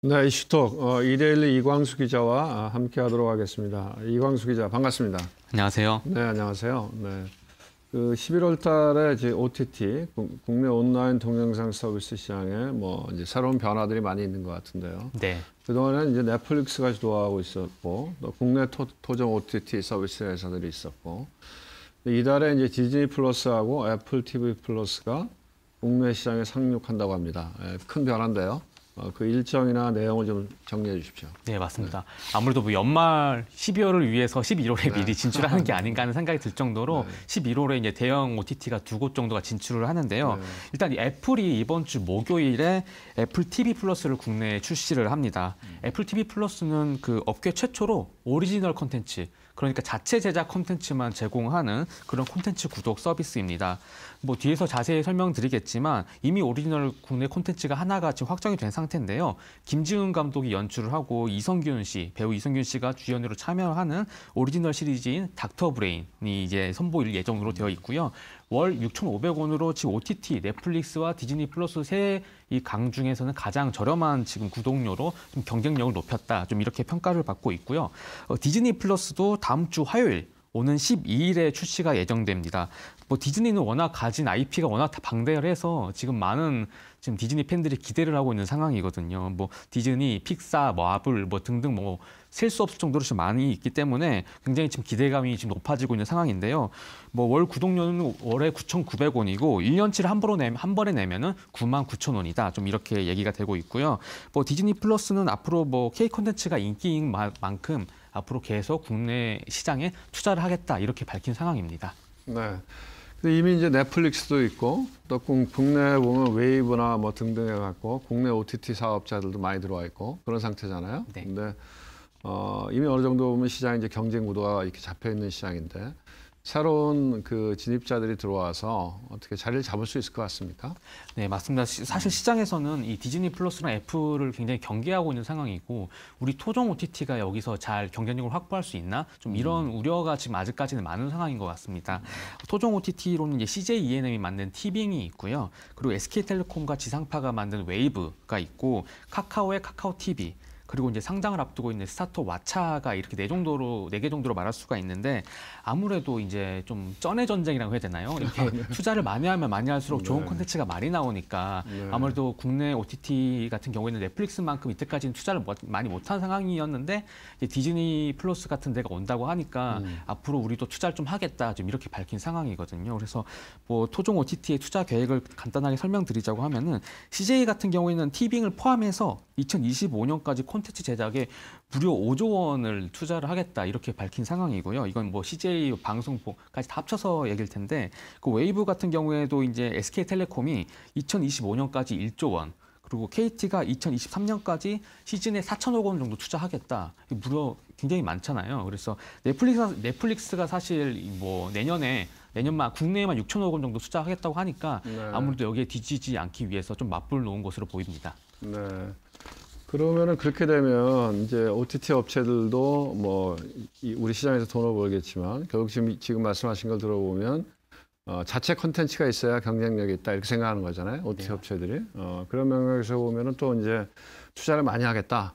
네, 이슈톡 어, 이데일리 이광수 기자와 아, 함께 하도록 하겠습니다. 이광수 기자 반갑습니다. 안녕하세요. 네, 안녕하세요. 네. 그 11월 달에 이제 OTT 국내 온라인 동영상 서비스 시장에 뭐 이제 새로운 변화들이 많이 있는 것 같은데요. 네. 그동안에 이제 넷플릭스가 주도하고 있었고 또 국내 토, 토종 OTT 서비스 회사들이 있었고 이달에 이제 디즈니 플러스하고 애플 TV 플러스가 국내 시장에 상륙한다고 합니다. 예, 큰 변화인데요. 어, 그 일정이나 내용을 좀 정리해 주십시오. 네, 맞습니다. 네. 아무래도 뭐 연말 12월을 위해서 11월에 네. 미리 진출하는 게 아닌가 하는 생각이 들 정도로 네. 11월에 이제 대형 OTT가 두 곳 정도가 진출을 하는데요. 네. 일단 애플이 이번 주 목요일에 애플 TV 플러스를 국내에 출시를 합니다. 음. 애플 TV 플러스는 그 업계 최초로 오리지널 콘텐츠 그러니까 자체 제작 콘텐츠만 제공하는 그런 콘텐츠 구독 서비스입니다. 뭐 뒤에서 자세히 설명드리겠지만 이미 오리지널 국내 콘텐츠가 하나같이 확정이 된 상태인데요. 김지훈 감독이 연출을 하고 이성균 씨, 배우 이성균 씨가 주연으로 참여하는 오리지널 시리즈인 닥터 브레인이 이제 선보일 예정으로 되어 있고요. 월 6,500원으로 지금 OTT, 넷플릭스와 디즈니 플러스 세 이강 중에서는 가장 저렴한 지금 구독료로 좀 경쟁력을 높였다. 좀 이렇게 평가를 받고 있고요. 어, 디즈니 플러스도 다음 주 화요일 오는 12일에 출시가 예정됩니다. 뭐 디즈니는 워낙 가진 IP가 워낙 다방대 해서 지금 많은 지금 디즈니 팬들이 기대를 하고 있는 상황이거든요. 뭐 디즈니, 픽사, 마블 뭐, 뭐 등등 뭐셀 수 없을 정도로 지 많이 있기 때문에 굉장히 지금 기대감이 지금 높아지고 있는 상황인데요. 뭐 월 구독료는 월에 9,900원이고 1년치를 한 번에 내면 한 번에 내면은 99,000원이다. 좀 이렇게 얘기가 되고 있고요. 뭐 디즈니 플러스는 앞으로 뭐 K 콘텐츠가 인기인 만큼 앞으로 계속 국내 시장에 투자를 하겠다 이렇게 밝힌 상황입니다. 네. 이미 이제 넷플릭스도 있고 또 국내 보면 웨이브나 뭐 등등 해갖고 국내 OTT 사업자들도 많이 들어와 있고 그런 상태잖아요. 네. 근데 어, 이미 어느 정도 보면 시장 이제 경쟁 구도가 이렇게 잡혀 있는 시장인데 새로운 그 진입자들이 들어와서 어떻게 자리를 잡을 수 있을 것 같습니까? 네, 맞습니다. 사실 시장에서는 이 디즈니 플러스랑 애플을 굉장히 경계하고 있는 상황이고 우리 토종 OTT가 여기서 잘 경쟁력을 확보할 수 있나? 좀 이런 음. 우려가 지금 아직까지는 많은 상황인 것 같습니다. 토종 OTT로는 이제 CJ E&M이 만든 티빙이 있고요. 그리고 SK텔레콤과 지상파가 만든 웨이브가 있고 카카오의 카카오 TV, 그리고 이제 상장을 앞두고 있는 스타터 와차가 이렇게 네 정도로 네 개 정도로 말할 수가 있는데 아무래도 이제 좀 쩐의 전쟁이라고 해야 되나요? 이렇게 네. 투자를 많이 하면 많이 할수록 좋은 네. 콘텐츠가 많이 나오니까 네. 아무래도 국내 OTT 같은 경우에는 넷플릭스만큼 이때까지는 투자를 많이 못한 상황이었는데 이제 디즈니 플러스 같은 데가 온다고 하니까 음. 앞으로 우리도 투자를 좀 하겠다 좀 이렇게 밝힌 상황이거든요. 그래서 뭐 토종 OTT의 투자 계획을 간단하게 설명드리자고 하면은 CJ 같은 경우에는 티빙을 포함해서 2025년까지 콘 콘텐츠 제작에 무려 5조 원을 투자를 하겠다 이렇게 밝힌 상황이고요. 이건 뭐 CJ 방송까지다 합쳐서 얘기할 텐데 그 웨이브 같은 경우에도 이제 SK텔레콤이 2025년까지 1조 원 그리고 KT가 2023년까지 시즌에 4천억 원 정도 투자하겠다. 무려 굉장히 많잖아요. 그래서 넷플릭스, 넷플릭스가 사실 뭐 내년에 내년만 국내에만 6천억 원 정도 투자하겠다고 하니까 네. 아무래도 여기에 뒤지지 않기 위해서 좀 맞불 놓은 것으로 보입니다. 네. 그러면은 그렇게 되면 이제 OTT 업체들도 뭐 우리 시장에서 돈을 벌겠지만 결국 지금 지금 말씀하신 걸 들어보면 어, 자체 컨텐츠가 있어야 경쟁력이 있다 이렇게 생각하는 거잖아요. OTT 네. 업체들이 어, 그런 맥락에서 보면은 또 이제 투자를 많이 하겠다.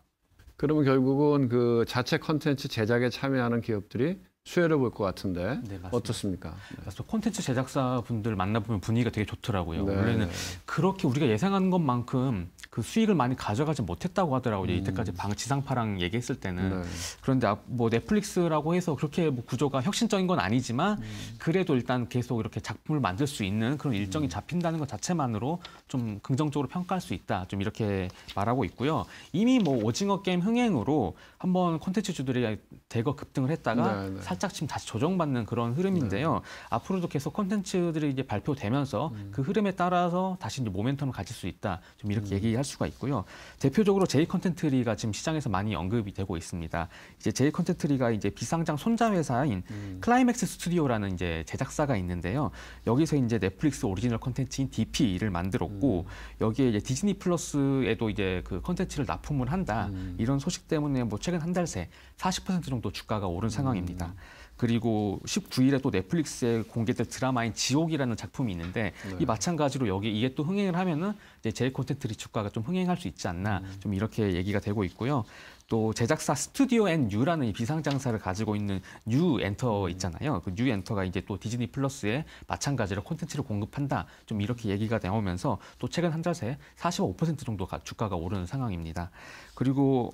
그러면 결국은 그 자체 컨텐츠 제작에 참여하는 기업들이 수혜를 볼 것 같은데 네, 어떻습니까? 네. 콘텐츠 제작사 분들 만나보면 분위기가 되게 좋더라고요. 네. 원래는 그렇게 우리가 예상한 것만큼 그 수익을 많이 가져가지 못했다고 하더라고요. 음. 이때까지 방 지상파랑 얘기했을 때는 네. 그런데 뭐 넷플릭스라고 해서 그렇게 뭐 구조가 혁신적인 건 아니지만 음. 그래도 일단 계속 이렇게 작품을 만들 수 있는 그런 일정이 음. 잡힌다는 것 자체만으로 좀 긍정적으로 평가할 수 있다. 좀 이렇게 말하고 있고요. 이미 뭐 오징어 게임 흥행으로 한번 콘텐츠주들이 대거 급등을 했다가 네, 네. 살짝 지금 다시 조정받는 그런 흐름인데요. 네. 앞으로도 계속 콘텐츠들이 이제 발표되면서 음. 그 흐름에 따라서 다시 이제 모멘텀을 가질 수 있다. 좀 이렇게 음. 얘기할 수가 있고요. 대표적으로 제이 컨텐트리가 지금 시장에서 많이 언급이 되고 있습니다. 이제 제이 컨텐트리가 이제 비상장 손자 회사인 음. 클라이맥스 스튜디오라는 이제 제작사가 있는데요. 여기서 이제 넷플릭스 오리지널 컨텐츠인 DP를 만들었고 음. 여기에 이제 디즈니 플러스에도 이제 그 컨텐츠를 납품을 한다. 음. 이런 소식 때문에 뭐 최근 한 달 새 40% 정도 주가가 오른 상황입니다. 음. 그리고 19일에 또 넷플릭스에 공개될 드라마인 지옥이라는 작품이 있는데 네. 이 마찬가지로 여기 이게 또 흥행을 하면은 이제 제 콘텐츠 리축가가 좀 흥행할 수 있지 않나 음. 좀 이렇게 얘기가 되고 있고요. 또 제작사 스튜디오 앤 유라는 비상장사를 가지고 있는 뉴 엔터 음. 있잖아요. 그 뉴 엔터가 이제 또 디즈니 플러스에 마찬가지로 콘텐츠를 공급한다. 좀 이렇게 얘기가 나오면서 또 최근 한달새45% 정도 주가가 오르는 상황입니다. 그리고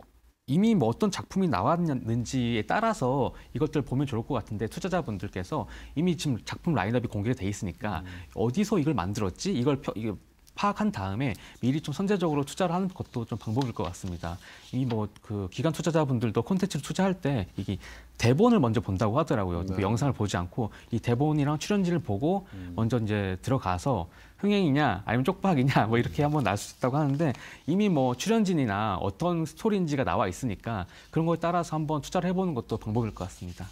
이미 뭐 어떤 작품이 나왔는지에 따라서 이것들 보면 좋을 것 같은데 투자자분들께서 이미 지금 작품 라인업이 공개돼 있으니까 음. 어디서 이걸 만들었지 이걸 펴, 이거 파악한 다음에 미리 좀 선제적으로 투자를 하는 것도 좀 방법일 것 같습니다. 이 뭐 그 기관 투자자분들도 콘텐츠를 투자할 때 이게 대본을 먼저 본다고 하더라고요. 그 네. 그 영상을 보지 않고 이 대본이랑 출연진을 보고 음. 먼저 이제 들어가서 흥행이냐 아니면 쪽박이냐 뭐 이렇게 한번 나올 수 있다고 하는데 이미 뭐 출연진이나 어떤 스토리인지가 나와 있으니까 그런 거에 따라서 한번 투자를 해보는 것도 방법일 것 같습니다.